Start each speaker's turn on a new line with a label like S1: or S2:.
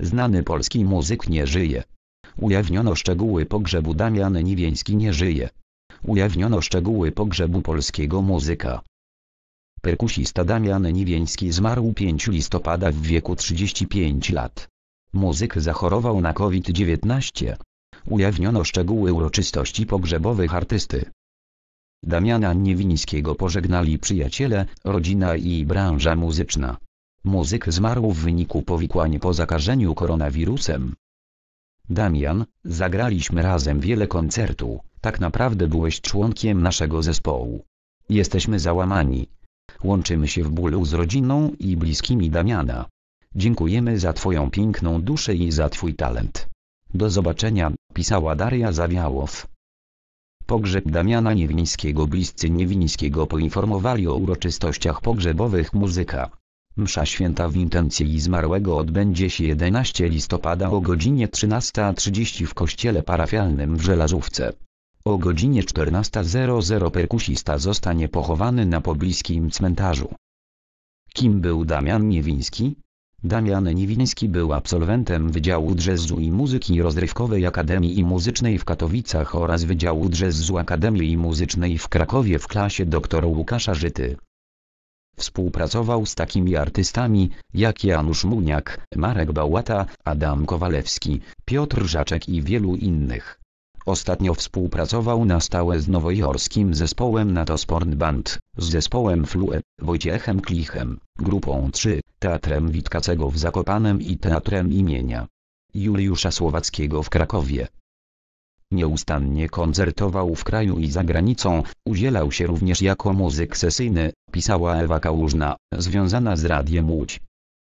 S1: znany polski muzyk nie żyje. Ujawniono szczegóły pogrzebu Damian Niwieński nie żyje. Ujawniono szczegóły pogrzebu polskiego muzyka. Perkusista Damian Niwieński zmarł 5 listopada w wieku 35 lat. Muzyk zachorował na COVID-19. Ujawniono szczegóły uroczystości pogrzebowych artysty. Damiana Niewińskiego pożegnali przyjaciele, rodzina i branża muzyczna. Muzyk zmarł w wyniku powikłań po zakażeniu koronawirusem. Damian, zagraliśmy razem wiele koncertu, tak naprawdę byłeś członkiem naszego zespołu. Jesteśmy załamani. Łączymy się w bólu z rodziną i bliskimi Damiana. Dziękujemy za Twoją piękną duszę i za Twój talent. Do zobaczenia, pisała Daria Zawiałow. Pogrzeb Damiana Niewińskiego Bliscy Niewińskiego poinformowali o uroczystościach pogrzebowych muzyka. Msza święta w intencji zmarłego odbędzie się 11 listopada o godzinie 13.30 w kościele parafialnym w Żelazówce. O godzinie 14.00 perkusista zostanie pochowany na pobliskim cmentarzu. Kim był Damian Niewiński? Damian Niewiński był absolwentem Wydziału Jazzu i Muzyki Rozrywkowej Akademii Muzycznej w Katowicach oraz Wydziału Jazzu Akademii Muzycznej w Krakowie w klasie dr Łukasza Żyty. Współpracował z takimi artystami, jak Janusz Muniak, Marek Bałata, Adam Kowalewski, Piotr Żaczek i wielu innych. Ostatnio współpracował na stałe z nowojorskim zespołem NATO Sport Band, z zespołem Flue, Wojciechem Klichem, grupą 3, Teatrem Witkacego w Zakopanem i Teatrem imienia Juliusza Słowackiego w Krakowie. Nieustannie koncertował w kraju i za granicą, udzielał się również jako muzyk sesyjny, pisała Ewa Kałużna, związana z Radiem Łódź.